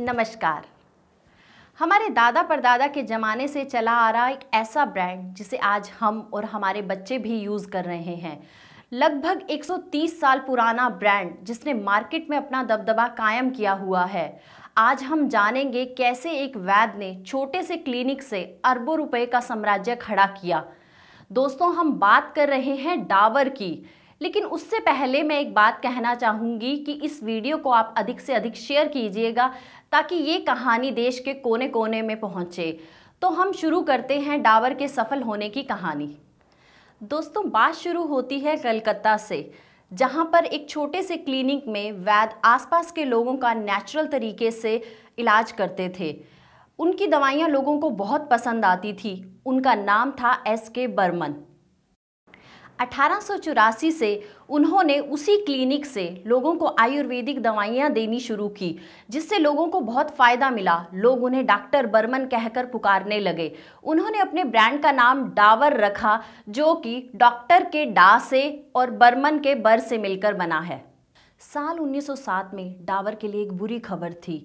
नमस्कार हमारे दादा परदादा के ज़माने से चला आ रहा एक ऐसा ब्रांड जिसे आज हम और हमारे बच्चे भी यूज़ कर रहे हैं लगभग 130 साल पुराना ब्रांड जिसने मार्केट में अपना दबदबा कायम किया हुआ है आज हम जानेंगे कैसे एक वैद ने छोटे से क्लिनिक से अरबों रुपए का साम्राज्य खड़ा किया दोस्तों हम बात कर रहे हैं डाबर की लेकिन उससे पहले मैं एक बात कहना चाहूँगी कि इस वीडियो को आप अधिक से अधिक शेयर कीजिएगा ताकि ये कहानी देश के कोने कोने में पहुँचे तो हम शुरू करते हैं डावर के सफल होने की कहानी दोस्तों बात शुरू होती है कलकत्ता से जहां पर एक छोटे से क्लिनिक में वैद आसपास के लोगों का नेचुरल तरीके से इलाज करते थे उनकी दवाइयां लोगों को बहुत पसंद आती थी उनका नाम था एस के बर्मन अठारह से उन्होंने उसी क्लिनिक से लोगों को आयुर्वेदिक दवाइयाँ देनी शुरू की जिससे लोगों को बहुत फ़ायदा मिला लोग उन्हें डॉक्टर बर्मन कहकर पुकारने लगे उन्होंने अपने ब्रांड का नाम डावर रखा जो कि डॉक्टर के डा से और बर्मन के बर से मिलकर बना है साल 1907 में डावर के लिए एक बुरी खबर थी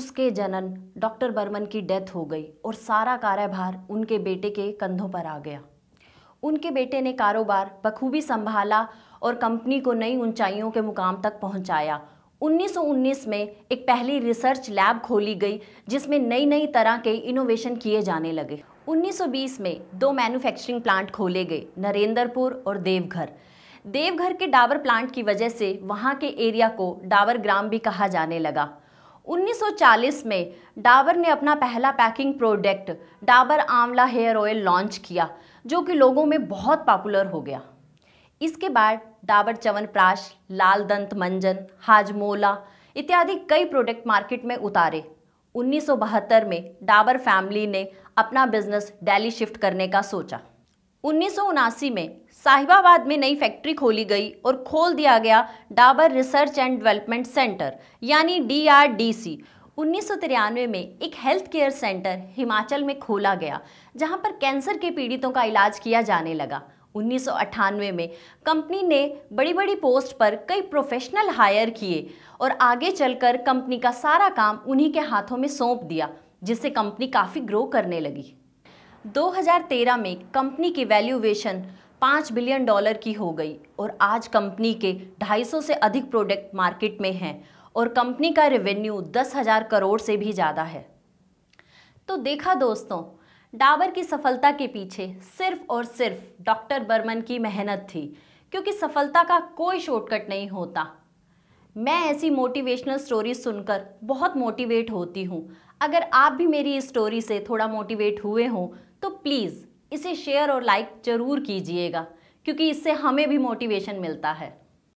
उसके जनन डॉक्टर बर्मन की डेथ हो गई और सारा कार्यभार उनके बेटे के कंधों पर आ गया उनके बेटे ने कारोबार बखूबी संभाला और कंपनी को नई ऊंचाइयों के मुकाम तक पहुंचाया 1919 में एक पहली रिसर्च लैब खोली गई जिसमें नई नई तरह के इनोवेशन किए जाने लगे 1920 में दो मैन्युफैक्चरिंग प्लांट खोले गए नरेंद्रपुर और देवघर देवघर के डाबर प्लांट की वजह से वहाँ के एरिया को डाबर ग्राम भी कहा जाने लगा 1940 में डाबर ने अपना पहला पैकिंग प्रोडक्ट डाबर आंवला हेयर ऑयल लॉन्च किया जो कि लोगों में बहुत पॉपुलर हो गया इसके बाद डाबर च्यवनप्राश लाल दंत मंजन हाजमोला इत्यादि कई प्रोडक्ट मार्केट में उतारे 1972 में डाबर फैमिली ने अपना बिजनेस दिल्ली शिफ्ट करने का सोचा उन्नीस में साहिबाबाद में नई फैक्ट्री खोली गई और खोल दिया गया Dabur research and development centre यानी डीआरडीसी उन्नीस में एक हेल्थ केयर सेंटर हिमाचल में खोला गया जहां पर कैंसर के पीड़ितों का इलाज किया जाने लगा उन्नीस में कंपनी ने बड़ी बड़ी पोस्ट पर कई प्रोफेशनल हायर किए और आगे चलकर कंपनी का सारा काम उन्हीं के हाथों में सौंप दिया जिससे कंपनी काफ़ी ग्रो करने लगी 2013 में कंपनी की वैल्यूएशन पाँच बिलियन डॉलर की हो गई और आज कंपनी के 250 से अधिक प्रोडक्ट मार्केट में हैं और कंपनी का रेवेन्यू दस हज़ार करोड़ से भी ज़्यादा है तो देखा दोस्तों डाबर की सफलता के पीछे सिर्फ और सिर्फ डॉक्टर बर्मन की मेहनत थी क्योंकि सफलता का कोई शॉर्टकट नहीं होता मैं ऐसी मोटिवेशनल स्टोरी सुनकर बहुत मोटिवेट होती हूँ अगर आप भी मेरी इस स्टोरी से थोड़ा मोटिवेट हुए हों तो प्लीज़ इसे शेयर और लाइक ज़रूर कीजिएगा क्योंकि इससे हमें भी मोटिवेशन मिलता है